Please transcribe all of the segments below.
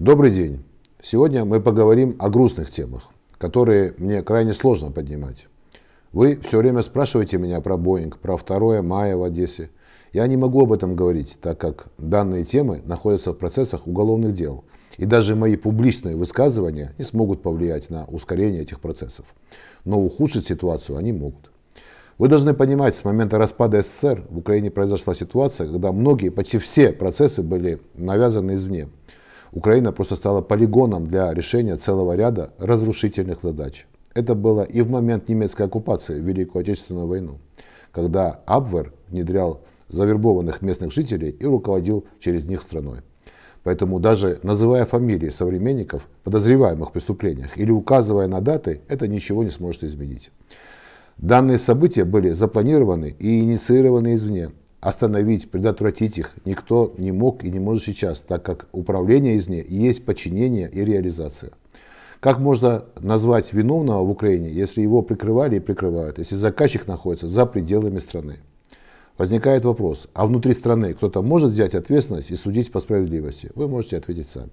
Добрый день. Сегодня мы поговорим о грустных темах, которые мне крайне сложно поднимать. Вы все время спрашиваете меня про Боинг, про 2 мая в Одессе. Я не могу об этом говорить, так как данные темы находятся в процессах уголовных дел, и даже мои публичные высказывания не смогут повлиять на ускорение этих процессов. Но ухудшить ситуацию они могут. Вы должны понимать, с момента распада СССР в Украине произошла ситуация, когда многие, почти все процессы были навязаны извне – Украина просто стала полигоном для решения целого ряда разрушительных задач. Это было и в момент немецкой оккупации в Великую Отечественную войну, когда Абвер внедрял завербованных местных жителей и руководил через них страной. Поэтому даже называя фамилии современников, подозреваемых в преступлениях, или указывая на даты, это ничего не сможет изменить. Данные события были запланированы и инициированы извне, остановить, предотвратить их никто не мог и не может сейчас, так как управление из нее есть подчинение и реализация. Как можно назвать виновного в Украине, если его прикрывали и прикрывают, если заказчик находится за пределами страны? Возникает вопрос, а внутри страны кто-то может взять ответственность и судить по справедливости? Вы можете ответить сами.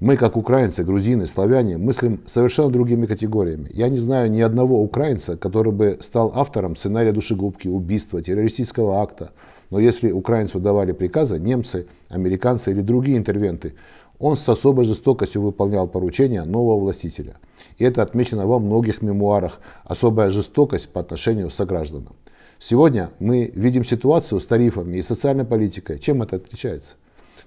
Мы, как украинцы, грузины, славяне, мыслим совершенно другими категориями. Я не знаю ни одного украинца, который бы стал автором сценария душегубки, убийства, террористического акта. Но если украинцу давали приказы, немцы, американцы или другие интервенты, он с особой жестокостью выполнял поручения нового властителя. И это отмечено во многих мемуарах «Особая жестокость по отношению к согражданам». Сегодня мы видим ситуацию с тарифами и социальной политикой. Чем это отличается?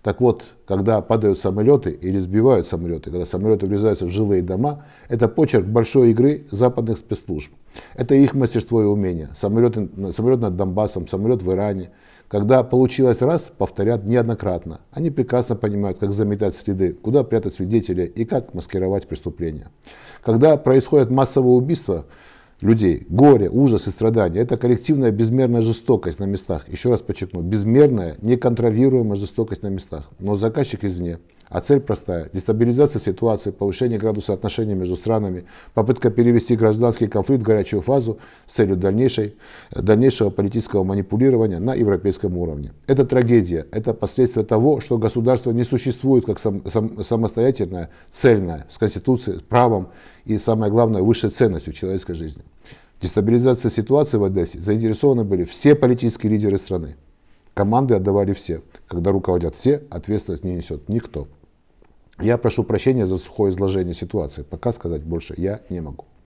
Так вот, когда падают самолеты или сбивают самолеты, когда самолеты врезаются в жилые дома, это почерк большой игры западных спецслужб. Это их мастерство и умение. Самолеты, самолет над Донбассом, самолет в Иране. Когда получилось раз, повторят неоднократно. Они прекрасно понимают, как заметать следы, куда прятать свидетелей и как маскировать преступления. Когда происходят массовые убийства, людей. Горе, ужас и страдания – это коллективная безмерная жестокость на местах. Еще раз подчеркну, безмерная, неконтролируемая жестокость на местах. Но заказчик извне. А цель простая – дестабилизация ситуации, повышение градуса отношений между странами, попытка перевести гражданский конфликт в горячую фазу с целью дальнейшей, дальнейшего политического манипулирования на европейском уровне. Это трагедия, это последствия того, что государство не существует как сам, сам, самостоятельное, цельное, с конституцией, с правом и, самое главное, высшей ценностью человеческой жизни. Дестабилизация ситуации в Одессе заинтересованы были все политические лидеры страны. Команды отдавали все. Когда руководят все, ответственность не несет никто. Я прошу прощения за сухое изложение ситуации. Пока сказать больше я не могу.